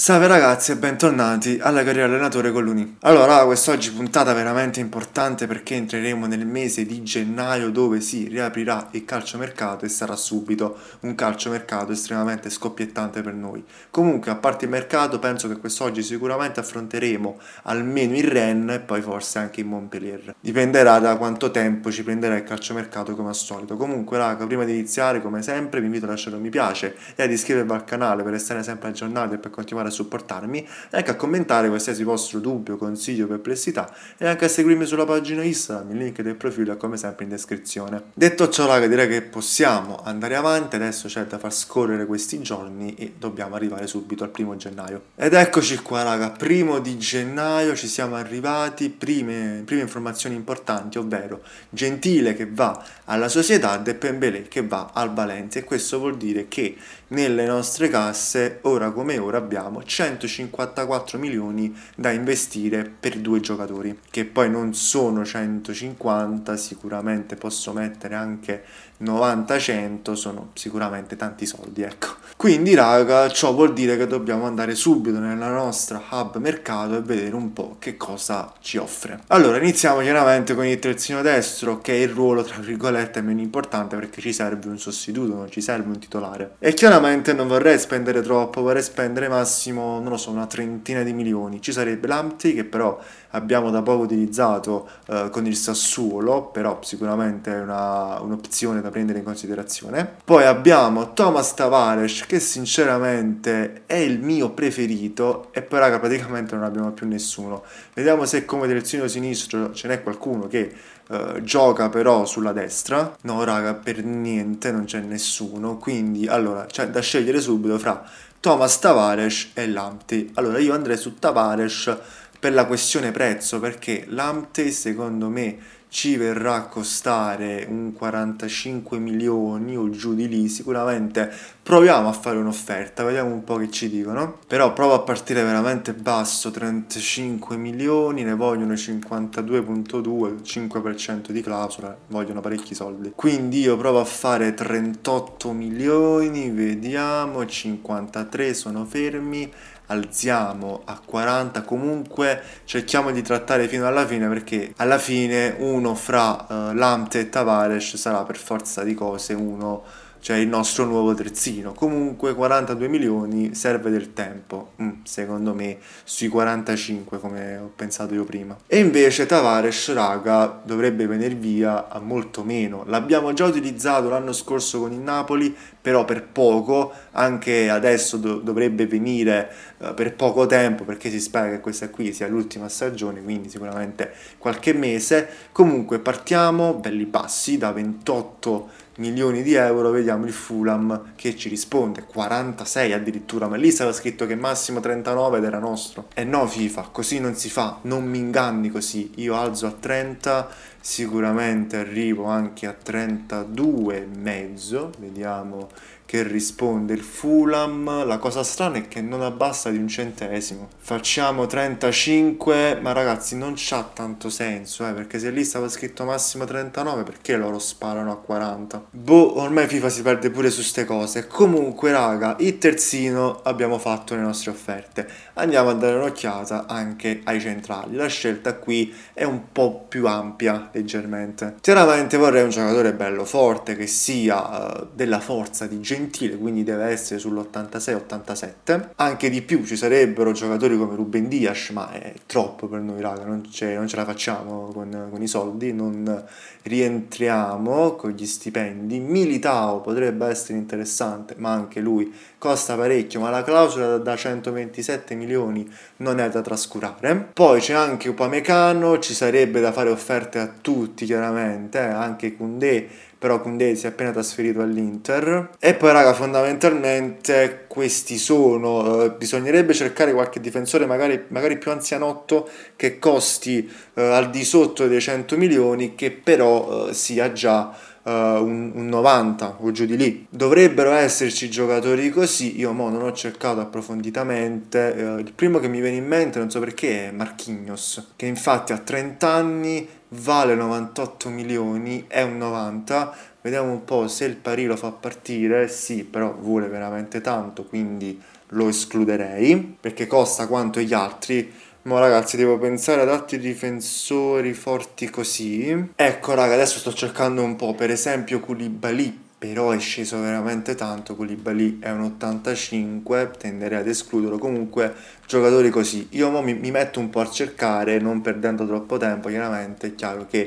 Salve ragazzi e bentornati alla carriera allenatore con l'Uni. Allora, quest'oggi puntata veramente importante perché entreremo nel mese di gennaio dove si riaprirà il calciomercato e sarà subito un calciomercato estremamente scoppiettante per noi. Comunque, a parte il mercato, penso che quest'oggi sicuramente affronteremo almeno il REN e poi forse anche il Montpellier. Dipenderà da quanto tempo ci prenderà il calciomercato come al solito. Comunque, raga, prima di iniziare, come sempre, vi invito a lasciare un mi piace e ad iscrivervi al canale per restare sempre aggiornati e per continuare a a supportarmi e anche a commentare qualsiasi vostro dubbio, consiglio, perplessità e anche a seguirmi sulla pagina Instagram, il link del profilo è come sempre in descrizione. Detto ciò raga direi che possiamo andare avanti, adesso c'è da far scorrere questi giorni e dobbiamo arrivare subito al primo gennaio. Ed eccoci qua raga, primo di gennaio ci siamo arrivati, prime, prime informazioni importanti, ovvero Gentile che va alla Società, e Pembele che va al Valencia e questo vuol dire che nelle nostre casse, ora come ora abbiamo 154 milioni da investire per due giocatori, che poi non sono 150, sicuramente posso mettere anche 90-100 sono sicuramente tanti soldi, ecco. Quindi raga, ciò vuol dire che dobbiamo andare subito nella nostra hub mercato e vedere un po' che cosa ci offre. Allora, iniziamo chiaramente con il terzino destro, che è il ruolo tra virgolette meno importante perché ci serve un sostituto, non ci serve un titolare. E chiaramente non vorrei spendere troppo, vorrei spendere massimo, non lo so, una trentina di milioni. Ci sarebbe l'Amti che però abbiamo da poco utilizzato eh, con il Sassuolo, però sicuramente è una, un'opzione da prendere in considerazione. Poi abbiamo Thomas Tavares che sinceramente è il mio preferito e poi raga praticamente non abbiamo più nessuno. Vediamo se come direzione sinistro ce n'è qualcuno che Uh, gioca però sulla destra. No, raga, per niente non c'è nessuno. Quindi, allora, c'è da scegliere subito fra Thomas Tavares e Lamptey. Allora, io andrei su Tavares per la questione prezzo perché l'AMTE secondo me ci verrà a costare un 45 milioni o giù di lì sicuramente proviamo a fare un'offerta vediamo un po' che ci dicono però provo a partire veramente basso 35 milioni ne vogliono 52.2 5% di clausola vogliono parecchi soldi quindi io provo a fare 38 milioni vediamo 53 sono fermi alziamo a 40 comunque cerchiamo di trattare fino alla fine perché alla fine uno fra uh, eh, Lamte e Tavares sarà per forza di cose uno cioè il nostro nuovo terzino. Comunque 42 milioni serve del tempo, mm, secondo me sui 45 come ho pensato io prima. E invece Tavares, raga, dovrebbe venire via a molto meno. L'abbiamo già utilizzato l'anno scorso con il Napoli, però per poco, anche adesso do dovrebbe venire uh, per poco tempo perché si spera che questa qui sia l'ultima stagione, quindi sicuramente qualche mese. Comunque partiamo, belli passi, da 28 milioni di euro, vediamo il Fulham che ci risponde, 46 addirittura, ma lì stava scritto che massimo 39 ed era nostro. E no FIFA, così non si fa, non mi inganni così, io alzo a 30, sicuramente arrivo anche a 32 e mezzo, vediamo che risponde il Fulham. La cosa strana è che non abbassa di un centesimo. Facciamo 35, ma ragazzi non c'ha tanto senso, eh, perché se lì stava scritto massimo 39, perché loro sparano a 40? Boh, ormai FIFA si perde pure su ste cose. Comunque, raga, il terzino abbiamo fatto le nostre offerte. Andiamo a dare un'occhiata anche ai centrali. La scelta qui è un po' più ampia, leggermente. Chiaramente vorrei un giocatore bello forte, che sia eh, della forza di gente percentile, quindi deve essere sull'86-87. Anche di più ci sarebbero giocatori come Ruben Dias, ma è troppo per noi, raga, non, non ce la facciamo con, con, i soldi, non rientriamo con gli stipendi. Militao potrebbe essere interessante, ma anche lui costa parecchio, ma la clausola da 127 milioni non è da trascurare. Poi c'è anche Upamecano, ci sarebbe da fare offerte a tutti, chiaramente, eh, anche Koundé però Koundé si è appena trasferito all'Inter. E poi raga, fondamentalmente questi sono, eh, bisognerebbe cercare qualche difensore magari, magari più anzianotto che costi eh, al di sotto dei 100 milioni, che però eh, sia già uh, un, un, 90 o giù di lì. Dovrebbero esserci giocatori così, io mo non ho cercato approfonditamente, uh, il primo che mi viene in mente, non so perché, è Marquinhos, che infatti a 30 anni vale 98 milioni, è un 90, vediamo un po' se il Pari lo fa partire, sì, però vuole veramente tanto, quindi lo escluderei, perché costa quanto gli altri, ma ragazzi, devo pensare ad altri difensori forti così. Ecco, raga, adesso sto cercando un po'. Per esempio, Koulibaly però è sceso veramente tanto, Koulibaly è un 85, tenderei ad escluderlo, comunque giocatori così, io mi, mi, metto un po' a cercare, non perdendo troppo tempo chiaramente, è chiaro che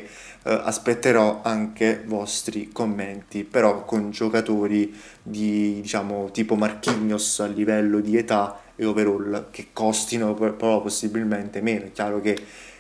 eh, aspetterò anche vostri commenti, però con giocatori di diciamo tipo Marchignos a livello di età e overall che costino però possibilmente meno. È chiaro che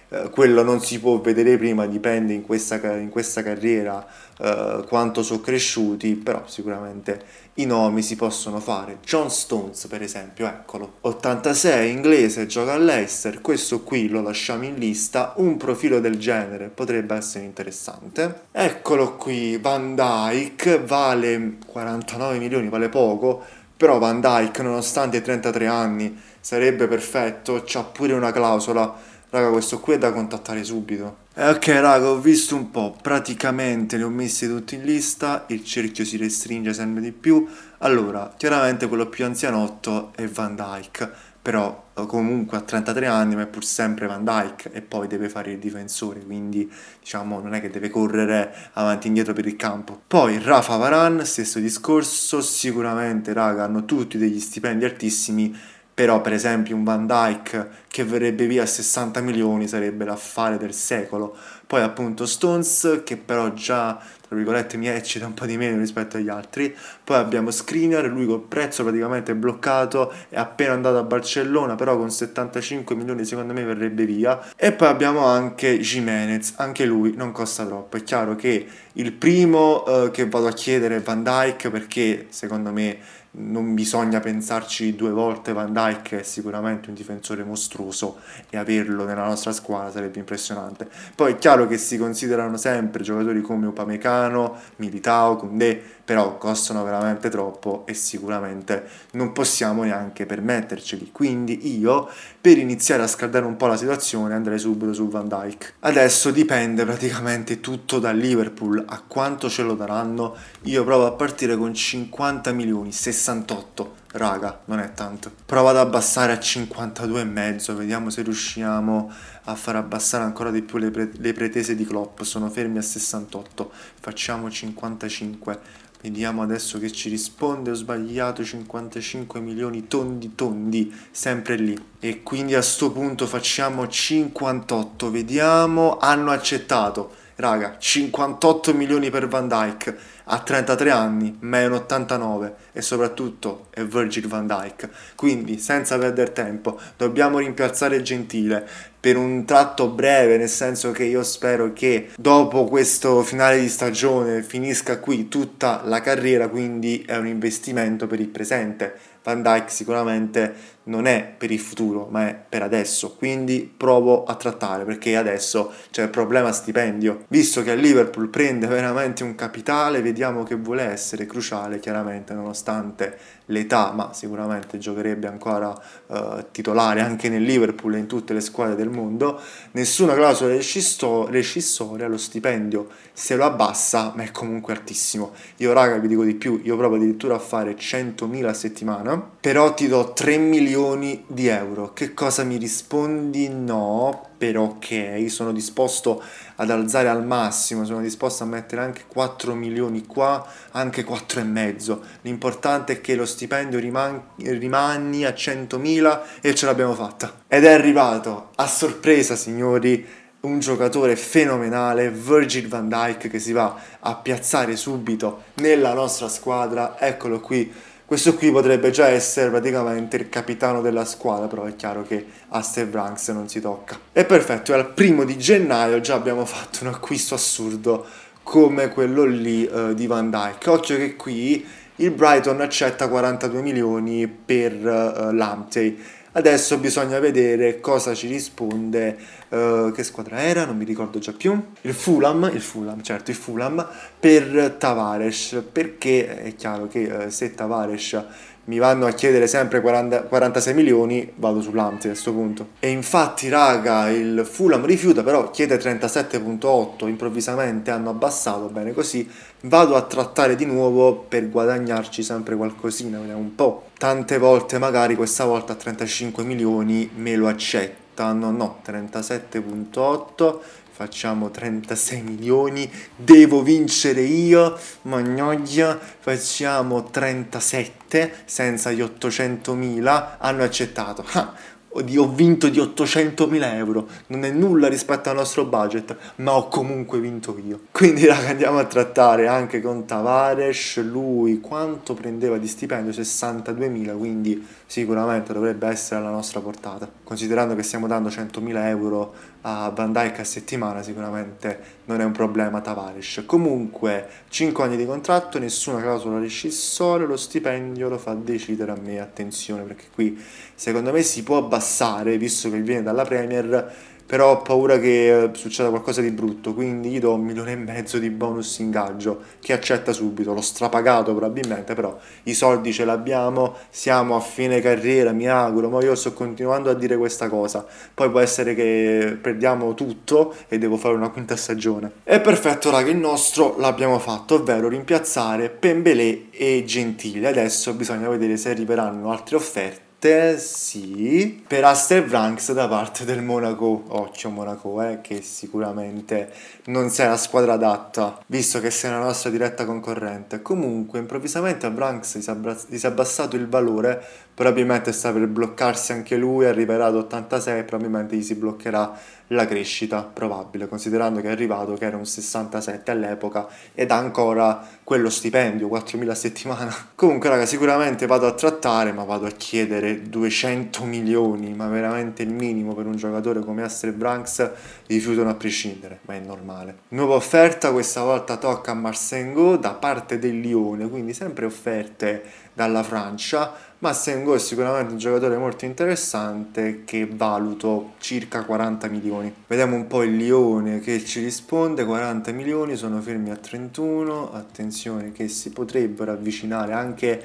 eh, quello non si può vedere prima, dipende in questa, in questa carriera eh, quanto sono cresciuti, però sicuramente i nomi si possono fare. John Stones, per esempio, eccolo. 86, inglese, gioca all'Ester, questo qui lo lasciamo in lista, un profilo del genere potrebbe essere interessante. Eccolo qui, Van Dyke, vale 49 milioni, vale poco, però Van Dyke, nonostante i 33 anni, sarebbe perfetto, c'ha pure una clausola. Raga, questo qui è da contattare subito. Eh, ok, raga, ho visto un po', praticamente li ho messi tutti in lista, il cerchio si restringe sempre di più. Allora, chiaramente quello più anzianotto è Van Dyke però eh, comunque a 33 anni ma è pur sempre Van Dyke e poi deve fare il difensore quindi diciamo non è che deve correre avanti e indietro per il campo poi Rafa Varan stesso discorso sicuramente raga hanno tutti degli stipendi altissimi però per esempio un Van Dyke che verrebbe via a 60 milioni sarebbe l'affare del secolo poi appunto Stones che però già tra virgolette mi eccita un po' di meno rispetto agli altri poi abbiamo Screener lui col prezzo praticamente bloccato è appena andato a Barcellona però con 75 milioni secondo me verrebbe via e poi abbiamo anche Jimenez anche lui non costa troppo è chiaro che il primo eh, che vado a chiedere è Van Dyke perché secondo me non bisogna pensarci due volte, Van Dyke è sicuramente un difensore mostruoso e averlo nella nostra squadra sarebbe impressionante. Poi è chiaro che si considerano sempre giocatori come Upamecano, Militao, Koundé, però costano veramente troppo e sicuramente non possiamo neanche permetterceli. Quindi io, per iniziare a scaldare un po' la situazione, andrei subito su Van Dyke. Adesso dipende praticamente tutto da Liverpool, a quanto ce lo daranno. Io provo a partire con 50 milioni, 68 raga, non è tanto. Provo ad abbassare a 52,5, vediamo se riusciamo a far abbassare ancora di più le, pre le pretese di Klopp, sono fermi a 68, facciamo 55, vediamo adesso che ci risponde, ho sbagliato 55 milioni tondi tondi, sempre lì. E quindi a sto punto facciamo 58, vediamo, hanno accettato raga, 58 milioni per Van Dyke a 33 anni, meno 89 e soprattutto è Virgil Van Dyke. Quindi, senza perdere tempo, dobbiamo rimpiazzare Gentile per un tratto breve, nel senso che io spero che dopo questo finale di stagione finisca qui tutta la carriera, quindi è un investimento per il presente. Van Dyke sicuramente non è per il futuro, ma è per adesso. Quindi provo a trattare perché adesso c'è il problema stipendio. Visto che a Liverpool prende veramente un capitale, vediamo che vuole essere cruciale, chiaramente, nonostante l'età, ma sicuramente giocherebbe ancora eh, titolare anche nel Liverpool e in tutte le squadre del mondo. Nessuna clausola rescissoria, lo stipendio se lo abbassa, ma è comunque altissimo. Io, raga, vi dico di più, io provo addirittura a fare 100.000 a settimana, però ti do 3 milioni milioni di euro. Che cosa mi rispondi? No, però ok, sono disposto ad alzare al massimo, sono disposto a mettere anche 4 milioni qua, anche 4 e mezzo. L'importante è che lo stipendio riman- rimani a 100.000 e ce l'abbiamo fatta. Ed è arrivato a sorpresa, signori, un giocatore fenomenale, Virgil van Dyke che si va a piazzare subito nella nostra squadra. Eccolo qui questo qui potrebbe già essere praticamente il capitano della squadra, però è chiaro che a Steve Branks non si tocca. E perfetto, al primo di gennaio già abbiamo fatto un acquisto assurdo come quello lì eh, di Van Dyke. Occhio che qui il Brighton accetta 42 milioni per eh, Lamptey Adesso bisogna vedere cosa ci risponde, uh, che squadra era, non mi ricordo già più. Il Fulham, il Fulham, certo, il Fulham per Tavares, perché è chiaro che uh, se Tavares mi vanno a chiedere sempre 40, 46 milioni, vado su sull'Amsi a questo punto. E infatti, raga, il Fulham rifiuta, però chiede 37.8, improvvisamente hanno abbassato, bene così, vado a trattare di nuovo per guadagnarci sempre qualcosina, vediamo un po'. Tante volte, magari questa volta a 35 milioni me lo accettano, no, 37.8 facciamo 36 milioni, devo vincere io, magnoglia, facciamo 37 senza gli 800 mila, hanno accettato. Ah, ho vinto di 800.000 euro, non è nulla rispetto al nostro budget, ma ho comunque vinto io. Quindi raga andiamo a trattare anche con Tavares, lui quanto prendeva di stipendio? 62.000, quindi sicuramente dovrebbe essere alla nostra portata. Considerando che stiamo dando 100.000 euro a Van Dyke a settimana sicuramente non è un problema Tavares. Comunque 5 anni di contratto, nessuna clausola rescissore, lo stipendio lo fa decidere a me, attenzione perché qui secondo me si può abbassare visto che viene dalla Premier però ho paura che eh, succeda qualcosa di brutto, quindi gli do un milione e mezzo di bonus ingaggio, che accetta subito, l'ho strapagato probabilmente, però i soldi ce l'abbiamo, siamo a fine carriera, mi auguro, ma io sto continuando a dire questa cosa, poi può essere che perdiamo tutto e devo fare una quinta stagione. E perfetto raga, il nostro l'abbiamo fatto, ovvero rimpiazzare Pembele e Gentile, adesso bisogna vedere se arriveranno altre offerte sì, per Aster Branks da parte del Monaco, Occhio Monaco, eh, che sicuramente non sei la squadra adatta, visto che sei la nostra diretta concorrente. Comunque, improvvisamente a Branks gli si è abbassato il valore, probabilmente sta per bloccarsi anche lui, arriverà ad 86, probabilmente gli si bloccherà la crescita probabile, considerando che è arrivato che era un 67 all'epoca ed ha ancora quello stipendio, 4.000 a settimana. Comunque raga, sicuramente vado a trattare, ma vado a chiedere 200 milioni, ma veramente il minimo per un giocatore come Astrid Branks rifiutano a prescindere, ma è normale. Nuova offerta, questa volta tocca a Marsengo da parte del Lione, quindi sempre offerte dalla Francia, ma Sengo è sicuramente un giocatore molto interessante che valuto circa 40 milioni. Vediamo un po' il Lione che ci risponde, 40 milioni sono fermi a 31, attenzione che si potrebbero avvicinare anche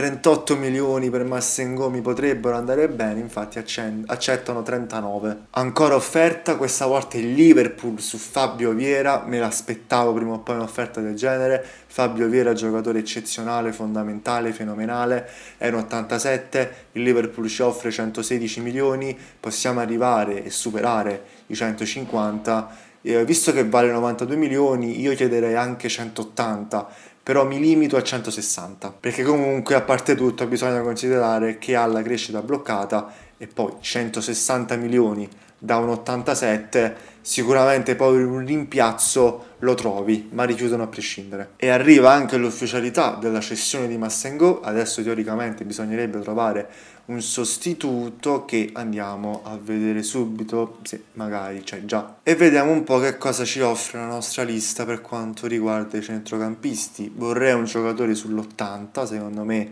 38 milioni per Massengomi potrebbero andare bene, infatti accettano 39. Ancora offerta, questa volta il Liverpool su Fabio Viera, me l'aspettavo prima o poi un'offerta del genere, Fabio Viera giocatore eccezionale, fondamentale, fenomenale, è un 87, il Liverpool ci offre 116 milioni, possiamo arrivare e superare i 150 eh, visto che vale 92 milioni, io chiederei anche 180 però mi limito a 160 perché comunque a parte tutto bisogna considerare che ha la crescita bloccata e poi 160 milioni da un 87 sicuramente poi un rimpiazzo lo trovi ma richiudono a prescindere e arriva anche l'ufficialità della cessione di Massengo adesso teoricamente bisognerebbe trovare un sostituto che andiamo a vedere subito se magari c'è cioè, già e vediamo un po' che cosa ci offre la nostra lista per quanto riguarda i centrocampisti vorrei un giocatore sull'80 secondo me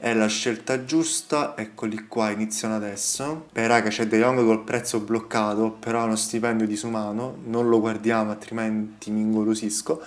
è la scelta giusta, eccoli qua, iniziano adesso. Beh raga c'è De Jong col prezzo bloccato, però ha uno stipendio disumano, non lo guardiamo altrimenti mi ingolosisco.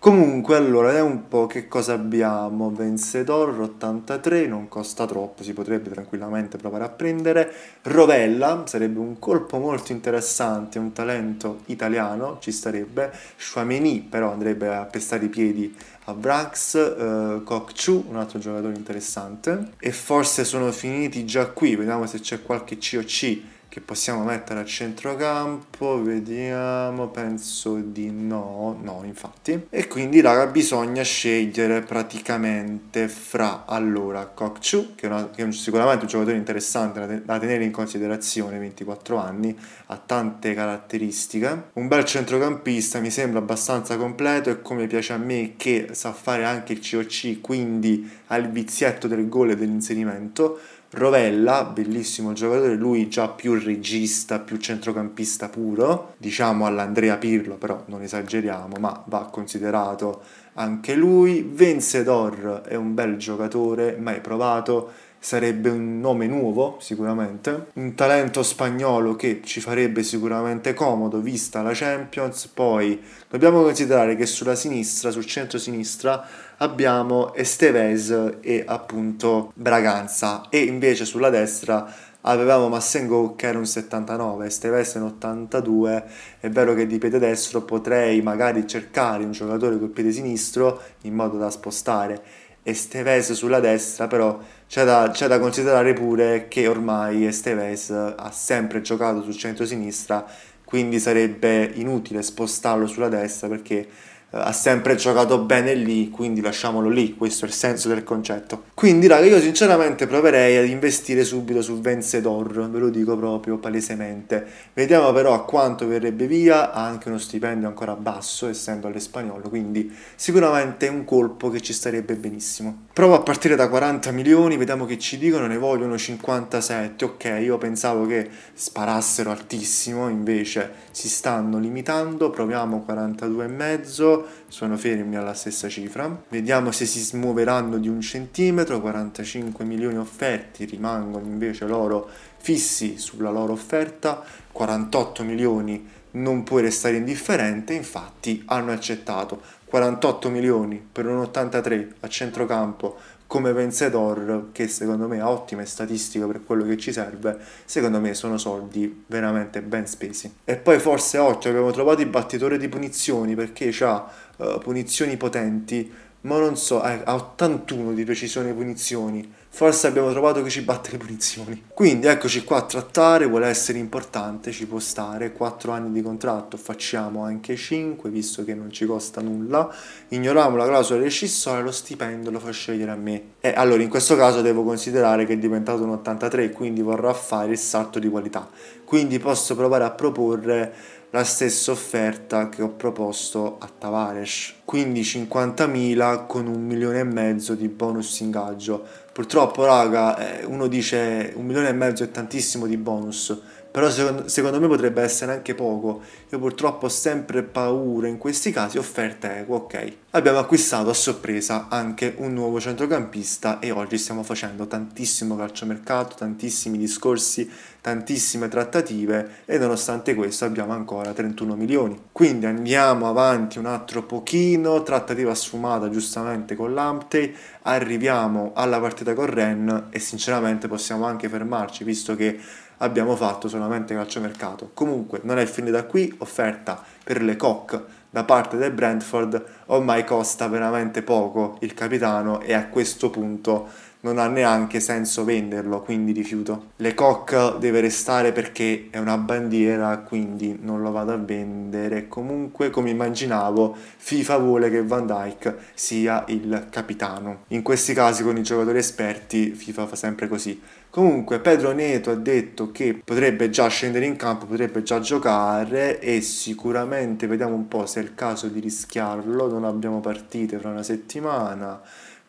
Comunque, allora, vediamo un po' che cosa abbiamo. Vencedor 83, non costa troppo, si potrebbe tranquillamente provare a prendere. Rovella, sarebbe un colpo molto interessante, un talento italiano, ci starebbe. Schwameni, però, andrebbe a pestare i piedi a Brax, eh, Kokchu, un altro giocatore interessante. E forse sono finiti già qui, vediamo se c'è qualche COC che possiamo mettere a centrocampo, vediamo, penso di no, no infatti. E quindi raga bisogna scegliere praticamente fra allora Kokchu, che, una, che è sicuramente un giocatore interessante da, da tenere in considerazione, 24 anni, ha tante caratteristiche, un bel centrocampista, mi sembra abbastanza completo e come piace a me che sa fare anche il COC, quindi ha il vizietto del gol e dell'inserimento Rovella, bellissimo giocatore, lui già più regista, più centrocampista puro, diciamo all'Andrea Pirlo, però non esageriamo, ma va considerato anche lui. Vencedor è un bel giocatore, mai provato, sarebbe un nome nuovo sicuramente, un talento spagnolo che ci farebbe sicuramente comodo vista la Champions, poi dobbiamo considerare che sulla sinistra, sul centro-sinistra abbiamo Estevez e appunto Braganza e invece sulla destra avevamo Massengo che era un 79, Estevez un 82, è vero che di piede destro potrei magari cercare un giocatore col piede sinistro in modo da spostare Esteves sulla destra, però c'è da, c'è da, considerare pure che ormai Esteves ha sempre giocato sul centro-sinistra, quindi sarebbe inutile spostarlo sulla destra perché eh, ha sempre giocato bene lì, quindi lasciamolo lì, questo è il senso del concetto. Quindi raga, io sinceramente proverei ad investire subito su Vencedor, ve lo dico proprio palesemente. Vediamo però a quanto verrebbe via, ha anche uno stipendio ancora basso, essendo all'espagnolo, quindi sicuramente è un colpo che ci starebbe benissimo. Provo a partire da 40 milioni, vediamo che ci dicono, ne vogliono 57, ok, io pensavo che sparassero altissimo, invece si stanno limitando, proviamo 42,5 sono fermi alla stessa cifra. Vediamo se si smuoveranno di un centimetro, 45 milioni offerti, rimangono invece loro fissi sulla loro offerta, 48 milioni non puoi restare indifferente, infatti hanno accettato 48 milioni per un 83 a centrocampo come Vencedor, che secondo me ha ottime statistiche per quello che ci serve, secondo me sono soldi veramente ben spesi. E poi forse 8 abbiamo trovato il battitore di punizioni perché ha uh, eh, punizioni potenti ma non so, eh, a 81 di precisione punizioni. Forse abbiamo trovato che ci batte le punizioni. Quindi eccoci qua a trattare, vuole essere importante, ci può stare. 4 anni di contratto, facciamo anche 5, visto che non ci costa nulla. Ignoriamo la clausola rescissoria, lo stipendio lo fa scegliere a me. E eh, allora in questo caso devo considerare che è diventato un 83, quindi vorrà fare il salto di qualità. Quindi posso provare a proporre la stessa offerta che ho proposto a Tavares, quindi 50.000 con un milione e mezzo di bonus ingaggio. Purtroppo, raga, eh, uno dice un milione e mezzo è tantissimo di bonus però secondo, secondo me potrebbe essere anche poco. Io purtroppo ho sempre paura in questi casi, offerta equa, ok. Abbiamo acquistato a sorpresa anche un nuovo centrocampista e oggi stiamo facendo tantissimo calciomercato, tantissimi discorsi, tantissime trattative e nonostante questo abbiamo ancora 31 milioni. Quindi andiamo avanti un altro pochino, trattativa sfumata giustamente con l'Amptey, arriviamo alla partita con Ren e sinceramente possiamo anche fermarci visto che abbiamo fatto solamente calciomercato. Comunque non è finita qui, offerta per le Coq da parte del Brentford, ormai costa veramente poco il capitano e a questo punto non ha neanche senso venderlo, quindi rifiuto. Le Coq deve restare perché è una bandiera, quindi non lo vado a vendere. Comunque, come immaginavo, FIFA vuole che Van Dyke sia il capitano. In questi casi con i giocatori esperti FIFA fa sempre così, Comunque Pedro Neto ha detto che potrebbe già scendere in campo, potrebbe già giocare e sicuramente vediamo un po' se è il caso di rischiarlo, non abbiamo partite fra una settimana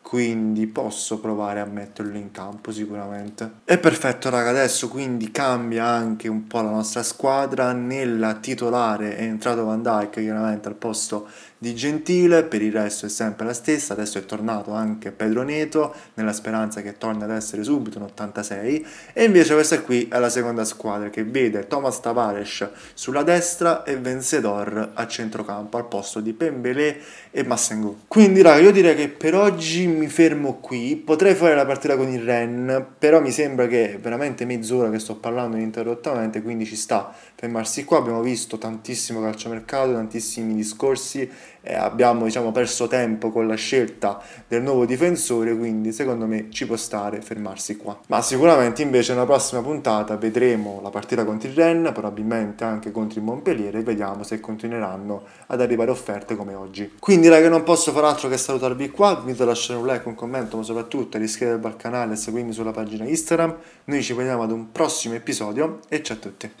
quindi posso provare a metterlo in campo sicuramente. È perfetto raga, adesso quindi cambia anche un po' la nostra squadra, nella titolare è entrato Van Dyke chiaramente al posto di Gentile, per il resto è sempre la stessa, adesso è tornato anche Pedro Neto, nella speranza che torni ad essere subito un 86, e invece questa qui è la seconda squadra che vede Thomas Tavares sulla destra e Vencedor a centrocampo al posto di Pembele e Massengou. Quindi raga, io direi che per oggi mi fermo qui, potrei fare la partita con il Ren, però mi sembra che veramente mezz'ora che sto parlando ininterrottamente, quindi ci sta fermarsi qua, abbiamo visto tantissimo calciomercato, tantissimi discorsi eh, abbiamo diciamo, perso tempo con la scelta del nuovo difensore, quindi secondo me ci può stare fermarsi qua. Ma sicuramente invece nella prossima puntata vedremo la partita contro il Rennes, probabilmente anche contro il Montpellier e vediamo se continueranno ad arrivare offerte come oggi. Quindi ragazzi non posso far altro che salutarvi qua, vi invito a lasciare un like, un commento, ma soprattutto ad iscrivervi al canale e seguirmi sulla pagina Instagram. Noi ci vediamo ad un prossimo episodio e ciao a tutti.